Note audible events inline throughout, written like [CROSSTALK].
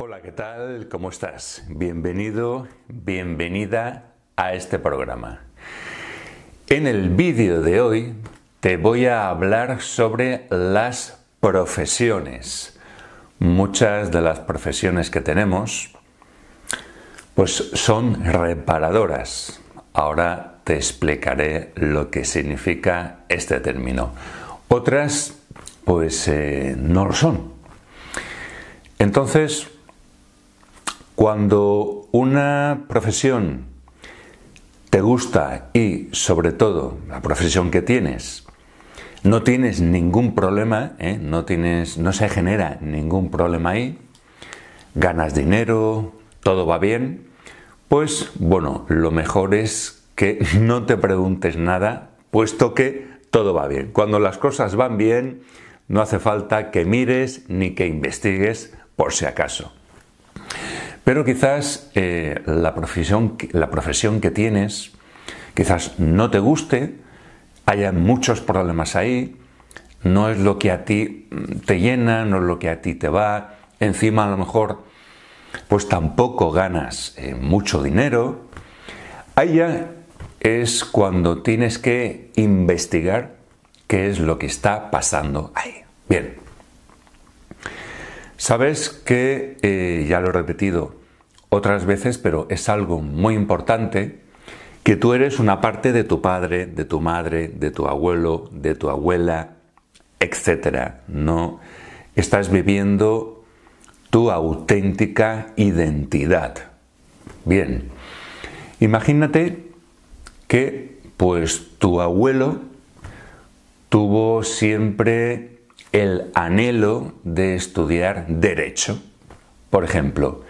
Hola, ¿qué tal? ¿Cómo estás? Bienvenido, bienvenida a este programa. En el vídeo de hoy te voy a hablar sobre las profesiones. Muchas de las profesiones que tenemos pues son reparadoras. Ahora te explicaré lo que significa este término. Otras pues eh, no lo son. Entonces, cuando una profesión te gusta y sobre todo la profesión que tienes, no tienes ningún problema, ¿eh? no, tienes, no se genera ningún problema ahí, ganas dinero, todo va bien, pues bueno, lo mejor es que [LAUGHS] no te preguntes nada, puesto que todo va bien. Cuando las cosas van bien, no hace falta que mires ni que investigues por si acaso. Pero quizás eh, la, profesión, la profesión que tienes, quizás no te guste, haya muchos problemas ahí, no es lo que a ti mm, te llena, no es lo que a ti te va, encima a lo mejor pues tampoco ganas eh, mucho dinero, ahí ya es cuando tienes que investigar qué es lo que está pasando ahí. Bien, sabes que, eh, ya lo he repetido, otras veces, pero es algo muy importante, que tú eres una parte de tu padre, de tu madre, de tu abuelo, de tu abuela, etc. No estás viviendo tu auténtica identidad. Bien, imagínate que pues tu abuelo tuvo siempre el anhelo de estudiar derecho. Por ejemplo,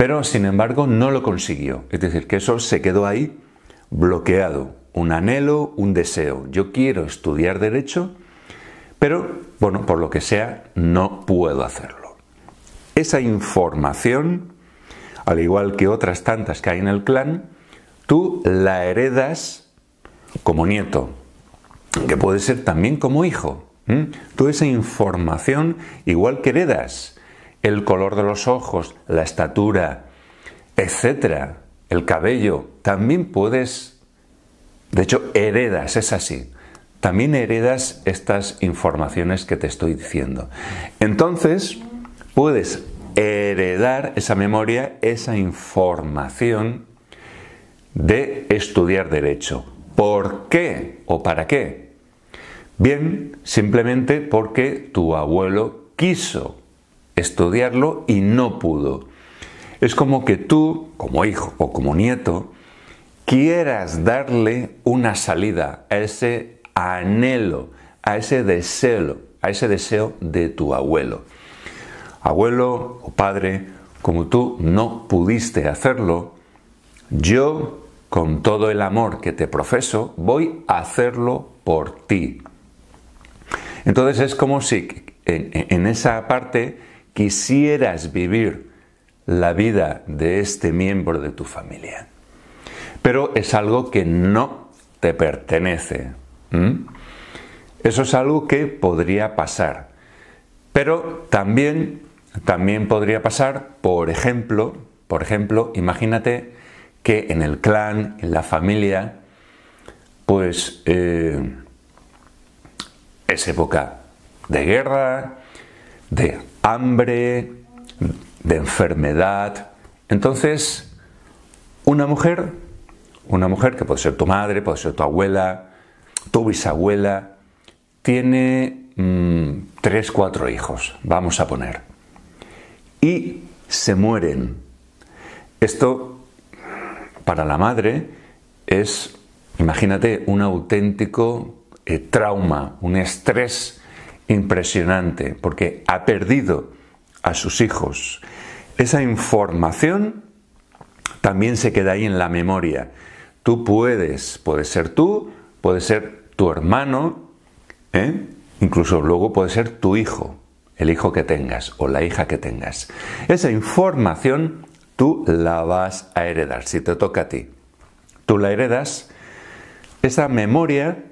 pero, sin embargo, no lo consiguió. Es decir, que eso se quedó ahí bloqueado. Un anhelo, un deseo. Yo quiero estudiar derecho, pero, bueno, por lo que sea, no puedo hacerlo. Esa información, al igual que otras tantas que hay en el clan, tú la heredas como nieto, que puede ser también como hijo. Tú esa información, igual que heredas el color de los ojos, la estatura, etcétera, el cabello, también puedes, de hecho, heredas, es así, también heredas estas informaciones que te estoy diciendo. Entonces, puedes heredar esa memoria, esa información de estudiar derecho. ¿Por qué o para qué? Bien, simplemente porque tu abuelo quiso estudiarlo y no pudo. Es como que tú, como hijo o como nieto, quieras darle una salida a ese anhelo, a ese deseo, a ese deseo de tu abuelo. Abuelo o padre, como tú no pudiste hacerlo, yo, con todo el amor que te profeso, voy a hacerlo por ti. Entonces es como si en, en esa parte quisieras vivir la vida de este miembro de tu familia. Pero es algo que no te pertenece. Eso es algo que podría pasar. Pero también, también podría pasar, por ejemplo, por ejemplo, imagínate que en el clan, en la familia, pues eh, es época de guerra, de hambre, de enfermedad. Entonces, una mujer, una mujer que puede ser tu madre, puede ser tu abuela, tu bisabuela, tiene mm, tres, cuatro hijos, vamos a poner, y se mueren. Esto, para la madre, es, imagínate, un auténtico eh, trauma, un estrés impresionante porque ha perdido a sus hijos. Esa información también se queda ahí en la memoria. Tú puedes, puede ser tú, puede ser tu hermano, ¿eh? incluso luego puede ser tu hijo, el hijo que tengas o la hija que tengas. Esa información tú la vas a heredar, si te toca a ti. Tú la heredas, esa memoria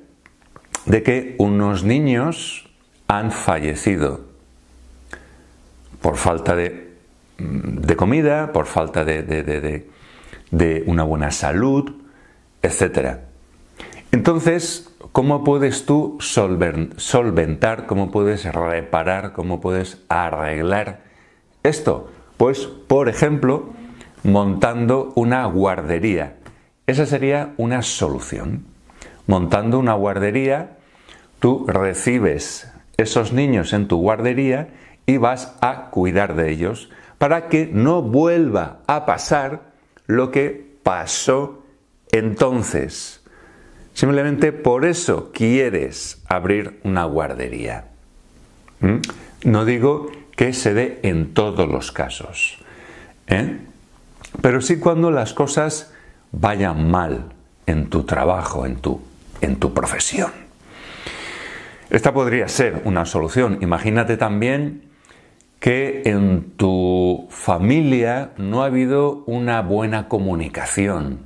de que unos niños han fallecido por falta mm, de, comida, por falta de, de, una buena salud, etc. Entonces, ¿cómo puedes tú solventar, cómo puedes reparar, cómo puedes arreglar esto? Pues, por ejemplo, montando una guardería. Esa sería una solución. Montando una guardería, tú recibes esos niños en tu guardería y vas a cuidar de ellos para que no vuelva a pasar lo que pasó entonces. Simplemente por eso quieres abrir una guardería. ¿Mm? No digo que se dé en todos los casos, ¿eh? pero sí cuando las cosas vayan mal en tu trabajo, en tu, en tu profesión. Esta podría ser una solución. Imagínate también que en tu familia no ha habido una buena comunicación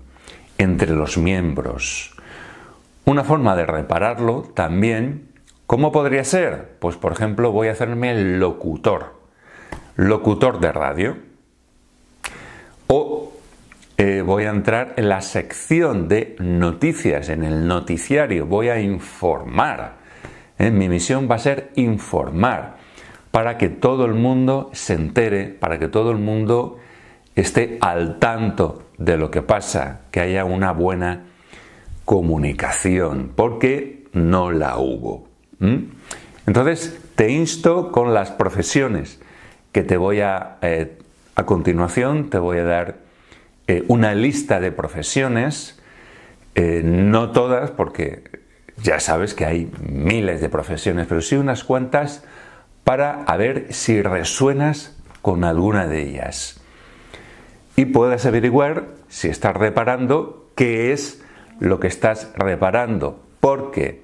entre los miembros. Una forma de repararlo también, ¿cómo podría ser? Pues por ejemplo voy a hacerme locutor, locutor de radio. O eh, voy a entrar en la sección de noticias, en el noticiario, voy a informar ¿eh? mi misión va a ser informar para que todo el mundo se entere, para que todo el mundo esté al tanto de lo que pasa, que haya una buena comunicación, porque no la hubo. Entonces, te insto con las profesiones que te voy a... Eh, a continuación, te voy a dar eh, una lista de profesiones, no todas, porque ya sabes que hay miles de profesiones, pero sí unas cuantas para a ver si resuenas con alguna de ellas. Y puedas averiguar si estás reparando qué es lo que estás reparando. Porque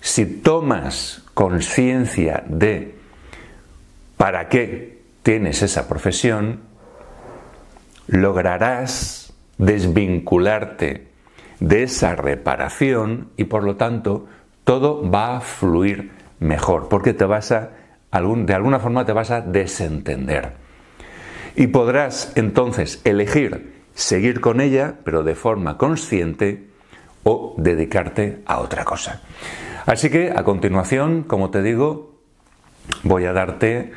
si tomas conciencia de para qué tienes esa profesión, lograrás desvincularte de esa reparación y por lo tanto todo va a fluir mejor, porque te vas a, de alguna forma te vas a desentender. Y podrás entonces elegir seguir con ella, pero de forma consciente, o dedicarte a otra cosa. Así que a continuación, como te digo, voy a darte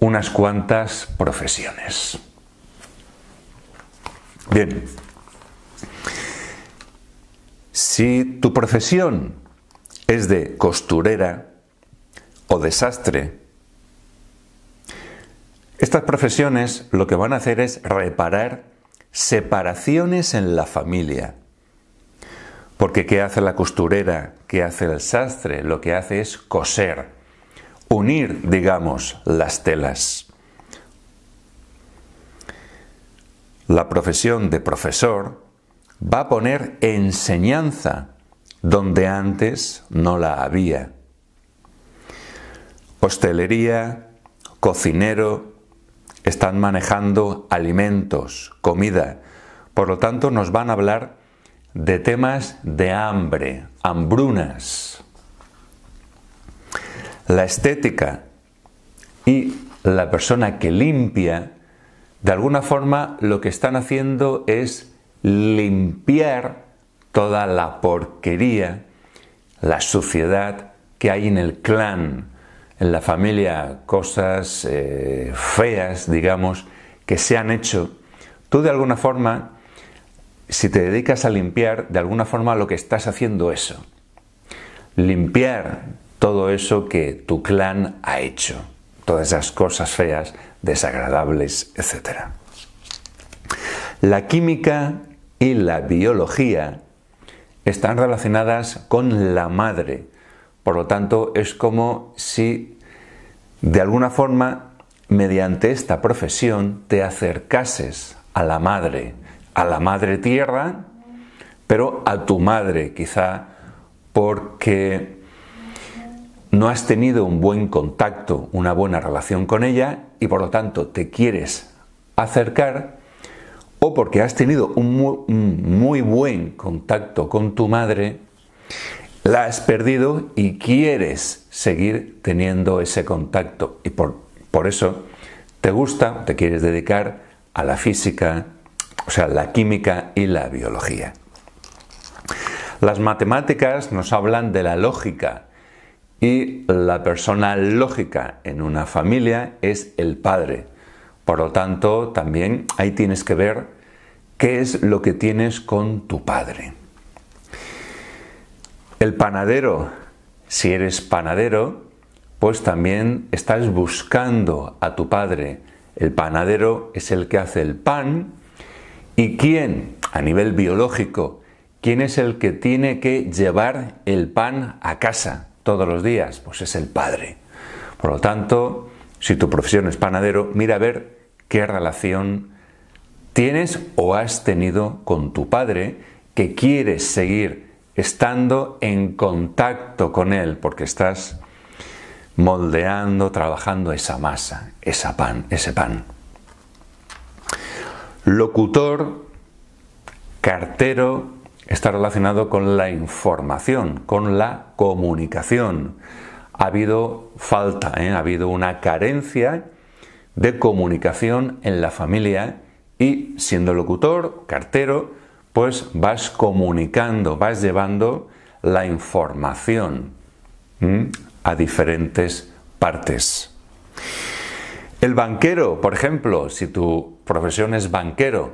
unas cuantas profesiones. Bien, si tu profesión es de costurera o de sastre, estas profesiones lo que van a hacer es reparar separaciones en la familia. Porque ¿qué hace la costurera? ¿Qué hace el sastre? Lo que hace es coser, unir, digamos, las telas. La profesión de profesor va a poner enseñanza donde antes no la había. Hostelería, cocinero, están manejando alimentos, comida, por lo tanto nos van a hablar de temas de hambre, hambrunas. La estética y la persona que limpia, de alguna forma lo que están haciendo es limpiar toda la porquería, la suciedad que hay en el clan, en la familia, cosas eh, feas, digamos, que se han hecho. Tú de alguna forma, si te dedicas a limpiar, de alguna forma lo que estás haciendo eso. Limpiar todo eso que tu clan ha hecho. Todas esas cosas feas, desagradables, etc. La química y la biología están relacionadas con la madre. Por lo tanto, es como si de alguna forma, mediante esta profesión, te acercases a la madre, a la madre tierra, pero a tu madre quizá porque no has tenido un buen contacto, una buena relación con ella y por lo tanto te quieres acercar porque has tenido un muy, buen contacto con tu madre, la has perdido y quieres seguir teniendo ese contacto. Y por, por eso te gusta, te quieres dedicar a la física, o sea, la química y la biología. Las matemáticas nos hablan de la lógica y la persona lógica en una familia es el padre. Por lo tanto, también ahí tienes que ver ¿Qué es lo que tienes con tu padre? El panadero, si eres panadero, pues también estás buscando a tu padre. El panadero es el que hace el pan. ¿Y quién, a nivel biológico, quién es el que tiene que llevar el pan a casa todos los días? Pues es el padre. Por lo tanto, si tu profesión es panadero, mira a ver qué relación tienes o has tenido con tu padre que quieres seguir estando en contacto con él porque estás moldeando, trabajando esa masa, esa pan, ese pan. Locutor, cartero, está relacionado con la información, con la comunicación. Ha habido falta, ¿eh? ha habido una carencia de comunicación en la familia y siendo locutor, cartero, pues vas comunicando, vas llevando la información a diferentes partes. El banquero, por ejemplo, si tu profesión es banquero,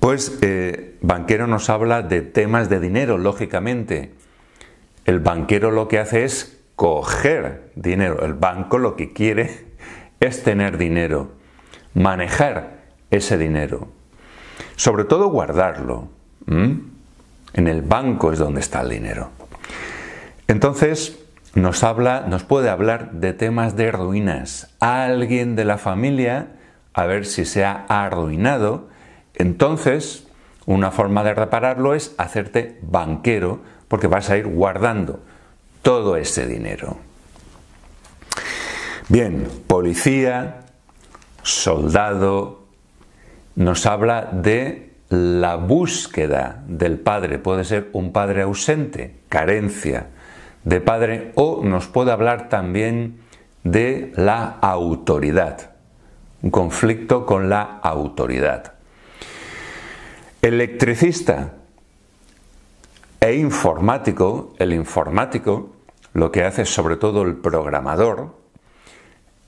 pues eh, banquero nos habla de temas de dinero, lógicamente. El banquero lo que hace es coger dinero. El banco lo que quiere [LAUGHS] es tener dinero, manejar ese dinero. Sobre todo guardarlo. En el banco es donde está el dinero. Entonces, nos habla, nos puede hablar de temas de ruinas. alguien de la familia, a ver si se ha arruinado. Entonces, una forma de repararlo es hacerte banquero, porque vas a ir guardando todo ese dinero. Bien, policía, soldado, nos habla de la búsqueda del padre. Puede ser un padre ausente, carencia de padre, o nos puede hablar también de la autoridad, un conflicto con la autoridad. Electricista e informático, el informático, lo que hace sobre todo el programador,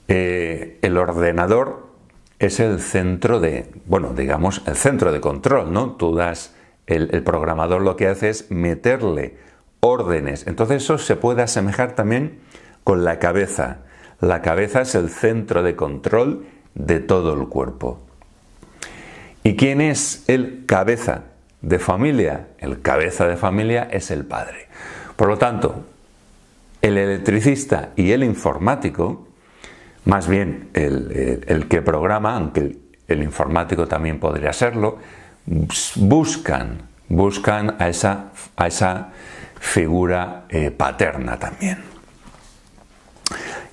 eh, el ordenador es el centro de, bueno, digamos, el centro de control, ¿no? Tú das, el, el programador lo que hace es meterle órdenes. Entonces eso se puede asemejar también con la cabeza. La cabeza es el centro de control de todo el cuerpo. ¿Y quién es el cabeza de familia? El cabeza de familia es el padre. Por lo tanto, el electricista y el informático más bien, eh, el, que programa, aunque el, informático también podría serlo, buscan, buscan a esa, figura eh, paterna también.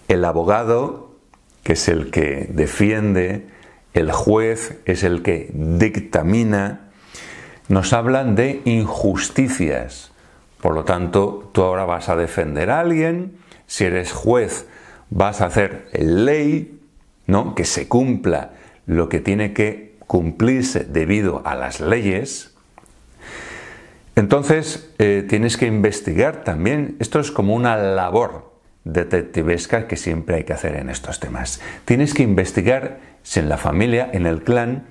El abogado, que es el que defiende, el juez es el que dictamina, nos hablan de injusticias. Por lo tanto, tú ahora vas a defender a alguien, si eres juez, vas a hacer ley, ¿no? Que se cumpla lo que tiene que cumplirse debido a las leyes. Entonces eh, tienes que investigar también. Esto es como una labor detectivesca que siempre hay que hacer en estos temas. Tienes que investigar si en la familia, en el clan,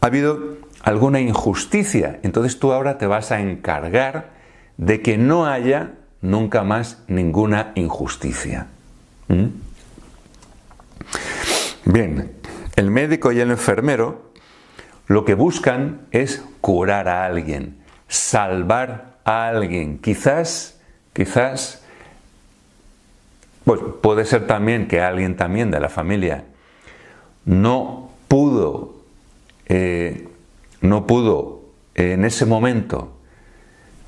ha habido alguna injusticia. Entonces tú ahora te vas a encargar de que no haya nunca más ninguna injusticia. Mm. Bien, el médico y el enfermero lo que buscan es curar a alguien, salvar a alguien. Quizás, quizás, pues puede ser también que alguien también de la familia no pudo, eh, no pudo eh, en ese momento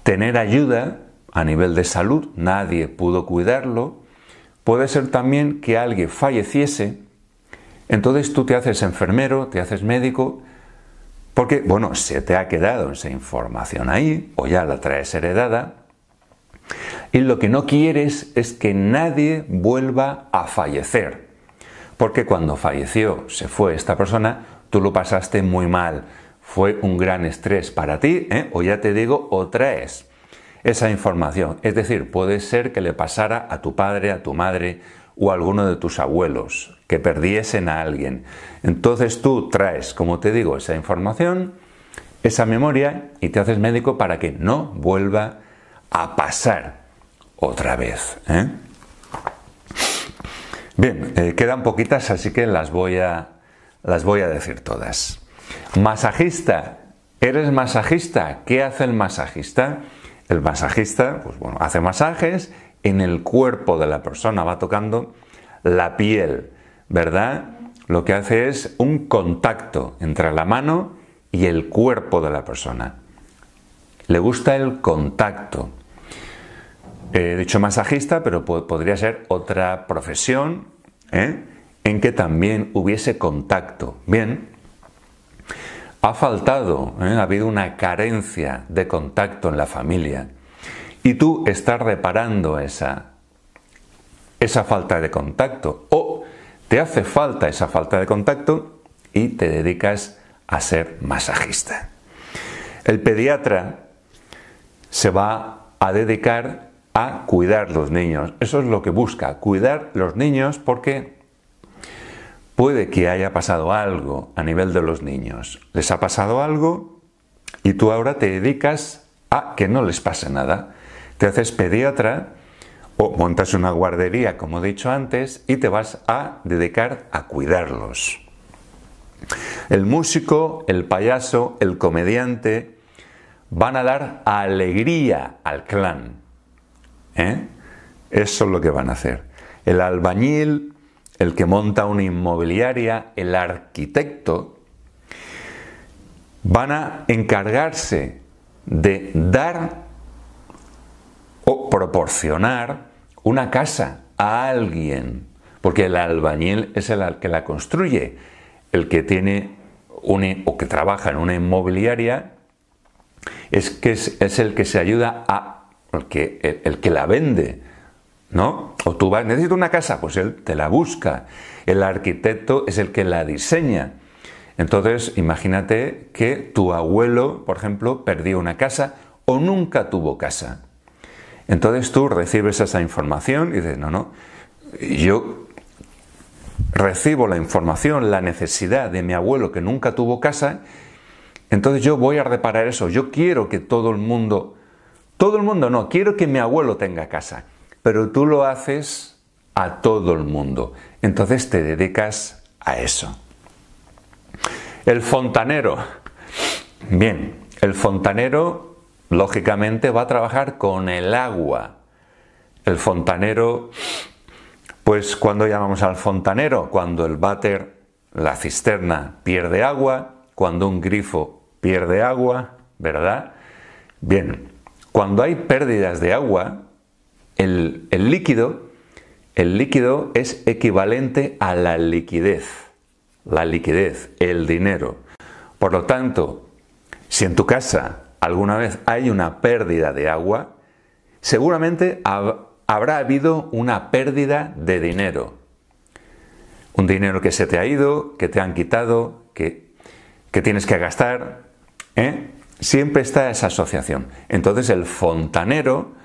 tener ayuda a nivel de salud, nadie pudo cuidarlo Puede ser también que alguien falleciese, entonces tú te haces enfermero, te haces médico, porque, bueno, se te ha quedado esa información ahí o ya la traes heredada. Y lo que no quieres es que nadie vuelva a fallecer. Porque cuando falleció, se fue esta persona, tú lo pasaste muy mal. Fue un gran estrés para ti, ¿eh? o ya te digo, otra es esa información. Es decir, puede ser que le pasara a tu padre, a tu madre o a alguno de tus abuelos, que perdiesen a alguien. Entonces tú traes, como te digo, esa información, esa memoria y te haces médico para que no vuelva a pasar otra vez. ¿eh? Bien, eh, quedan poquitas, así que las voy a, las voy a decir todas. Masajista. ¿Eres masajista? ¿Qué hace el masajista? El masajista pues bueno, hace masajes en el cuerpo de la persona, va tocando la piel, ¿verdad? Lo que hace es un contacto entre la mano y el cuerpo de la persona. Le gusta el contacto. He dicho masajista, pero podría ser otra profesión ¿eh? en que también hubiese contacto. Bien, ha faltado, ¿eh? ha habido una carencia de contacto en la familia. Y tú estás reparando esa, esa falta de contacto. O te hace falta esa falta de contacto y te dedicas a ser masajista. El pediatra se va a dedicar a cuidar los niños. Eso es lo que busca, cuidar los niños porque Puede que haya pasado algo a nivel de los niños. Les ha pasado algo y tú ahora te dedicas a que no les pase nada. Te haces pediatra o montas una guardería, como he dicho antes, y te vas a dedicar a cuidarlos. El músico, el payaso, el comediante van a dar alegría al clan. ¿eh? Eso es lo que van a hacer. El albañil el que monta una inmobiliaria, el arquitecto, van a encargarse de dar o proporcionar una casa a alguien, porque el albañil es el que la construye, el que tiene o que trabaja en una inmobiliaria es es, el que se ayuda a el que la vende ¿no? O tú vas, necesito una casa, pues él te la busca. El arquitecto es el que la diseña. Entonces, imagínate que tu abuelo, por ejemplo, perdió una casa o nunca tuvo casa. Entonces tú recibes esa información y dices, no, no, yo recibo la información, la necesidad de mi abuelo que nunca tuvo casa, entonces yo voy a reparar eso, yo quiero que todo el mundo, todo el mundo no, quiero que mi abuelo tenga casa pero tú lo haces a todo el mundo. Entonces te dedicas a eso. El fontanero. Bien, el fontanero lógicamente va a trabajar con el agua. El fontanero, pues cuando llamamos al fontanero, cuando el váter, la cisterna, pierde agua, cuando un grifo pierde agua, ¿verdad? Bien, cuando hay pérdidas de agua, el, líquido, el líquido es equivalente a la liquidez, la liquidez, el dinero. Por lo tanto, si en tu casa alguna vez hay una pérdida de agua, seguramente habrá habido una pérdida de dinero. Un dinero que se te ha ido, que te han quitado, que, que tienes que gastar. ¿eh? Siempre está esa asociación. Entonces el fontanero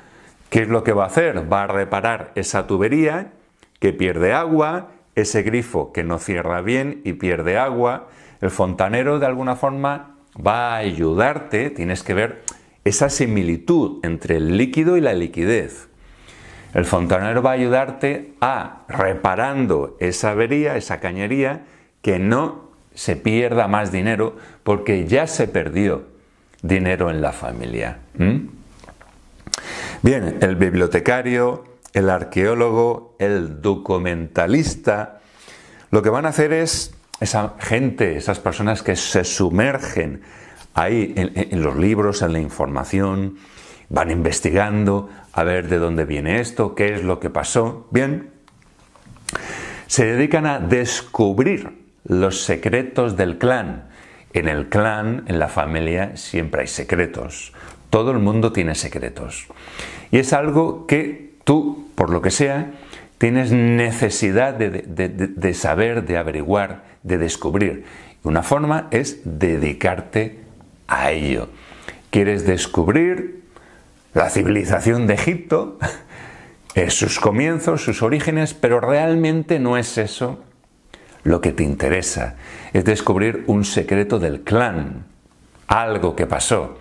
¿Qué es lo que va a hacer? Va a reparar esa tubería que pierde agua, ese grifo que no cierra bien y pierde agua. El fontanero de alguna forma va a ayudarte, tienes que ver esa similitud entre el líquido y la liquidez. El fontanero va a ayudarte a reparando esa avería, esa cañería, que no se pierda más dinero porque ya se perdió dinero en la familia. Bien, el bibliotecario, el arqueólogo, el documentalista, lo que van a hacer es esa gente, esas personas que se sumergen ahí en, los libros, en la información, van investigando a ver de dónde viene esto, qué es lo que pasó. Bien, se dedican a descubrir los secretos del clan. En el clan, en la familia, siempre hay secretos. Todo el mundo tiene secretos. Y es algo que tú, por lo que sea, tienes necesidad de, saber, de averiguar, de descubrir. Una forma es dedicarte a ello. ¿Quieres descubrir la civilización de Egipto? [LAUGHS] sus comienzos, sus orígenes, pero realmente no es eso lo que te interesa. Es descubrir un secreto del clan, algo que pasó,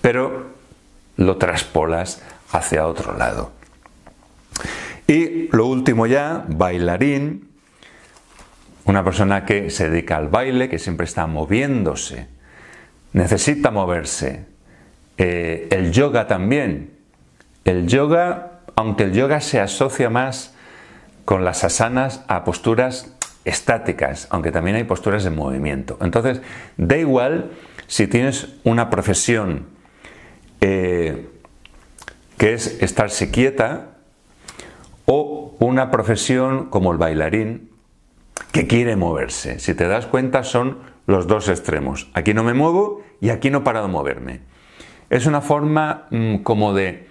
pero lo traspolas hacia otro lado. Y lo último ya, bailarín, una persona que se dedica al baile, que siempre está moviéndose, necesita moverse. Eh, el yoga también. El yoga, aunque el yoga se asocia más con las asanas a posturas estáticas, aunque también hay posturas de movimiento. Entonces, da igual si tienes una profesión eh, que es estarse quieta, o una profesión como el bailarín, que quiere moverse. Si te das cuenta, son los dos extremos. Aquí no me muevo y aquí no parado de moverme. Es una forma mm, como de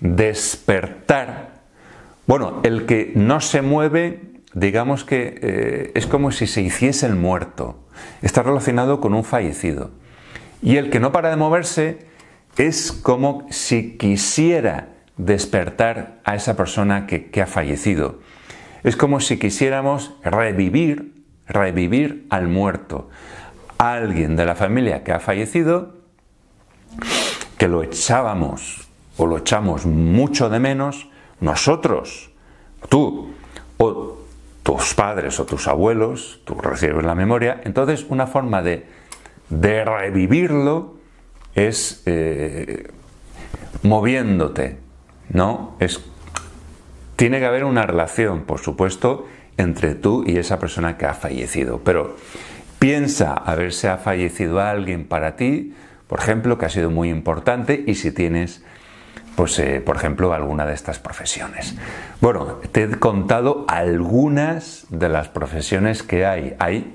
despertar. Bueno, el que no se mueve, digamos que eh, es como si se hiciese el muerto. Está relacionado con un fallecido. Y el que no para de moverse es como si quisiera despertar a esa persona que, ha fallecido. Es como si quisiéramos revivir, revivir al muerto. alguien de la familia que ha fallecido, que lo echábamos o lo echamos mucho de menos, nosotros, tú o tus padres o tus abuelos, tú recibes la memoria, entonces una forma de, de revivirlo es eh, moviéndote, ¿no? Es, tiene que haber una relación, por supuesto, entre tú y esa persona que ha fallecido. Pero piensa haberse ha fallecido alguien para ti, por ejemplo, que ha sido muy importante y si tienes, pues, eh, por ejemplo, alguna de estas profesiones. Bueno, te he contado algunas de las profesiones que hay. Hay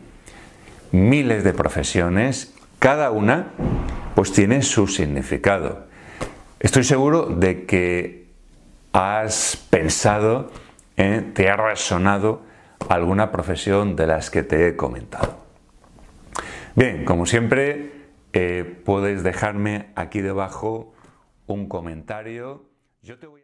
miles de profesiones, cada una pues tiene su significado. Estoy seguro de que has pensado, te ha resonado alguna profesión de las que te he comentado. Bien, como siempre, eh, puedes dejarme aquí debajo un comentario. Yo te voy